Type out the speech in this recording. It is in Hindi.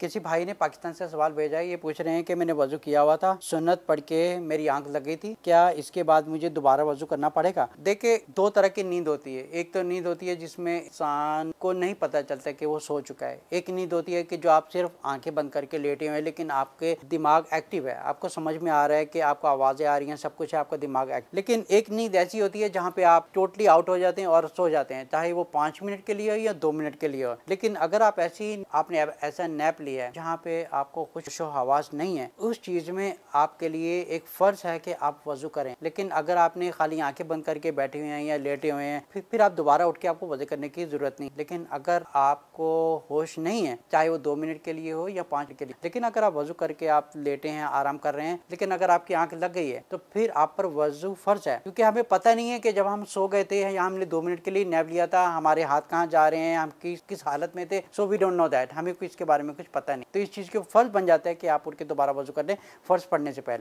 किसी भाई ने पाकिस्तान से सवाल भेजा है ये पूछ रहे हैं कि मैंने वजू किया हुआ था सुन्नत पढ़ के मेरी आंख लगी थी क्या इसके बाद मुझे दोबारा वजू करना पड़ेगा देखिए दो तरह की नींद होती है एक तो नींद होती है जिसमें इंसान को नहीं पता चलता कि वो सो चुका है एक नींद होती है कि जो आप सिर्फ आंखें बंद करके लेटे हुए हैं लेकिन आपके दिमाग एक्टिव है आपको समझ में आ रहा है कि आपको आवाज़ें आ रही हैं सब कुछ है आपका दिमाग एक्टिव लेकिन एक नींद ऐसी होती है जहाँ पे आप टोटली आउट हो जाते हैं और सो जाते हैं चाहे वो पांच मिनट के लिए हो या दो मिनट के लिए हो लेकिन अगर आप ऐसी आपने ऐसा नैप लिए है जहाँ पे आपको खुश हवास नहीं है उस चीज़ में आपके लिए एक फ़र्ज है कि आप वजू करें लेकिन अगर आपने खाली आंखें बंद करके बैठे हुए हैं या लेटे हुए हैं फिर फिर आप दोबारा उठ के आपको वजू करने की ज़रूरत नहीं लेकिन अगर आपको होश नहीं है चाहे वो दो मिनट के लिए हो या पाँच के लिए लेकिन अगर आप वजू करके आप लेटे हैं आराम कर रहे हैं लेकिन अगर आपकी आँख लग गई है तो फिर आप पर वजू फ़र्ज है क्योंकि हमें पता नहीं है कि जब हम सो गए थे या हमने दो मिनट के लिए नैप लिया था हमारे हाथ कहाँ जा रहे हैं हम किस किस हालत में थे so we don't know that हमें इसके बारे में कुछ पता नहीं तो इस चीज़ के फर्ज बन जाता है कि आप उठ के दोबारा वजू कर लें फर्ज पढ़ने से पहले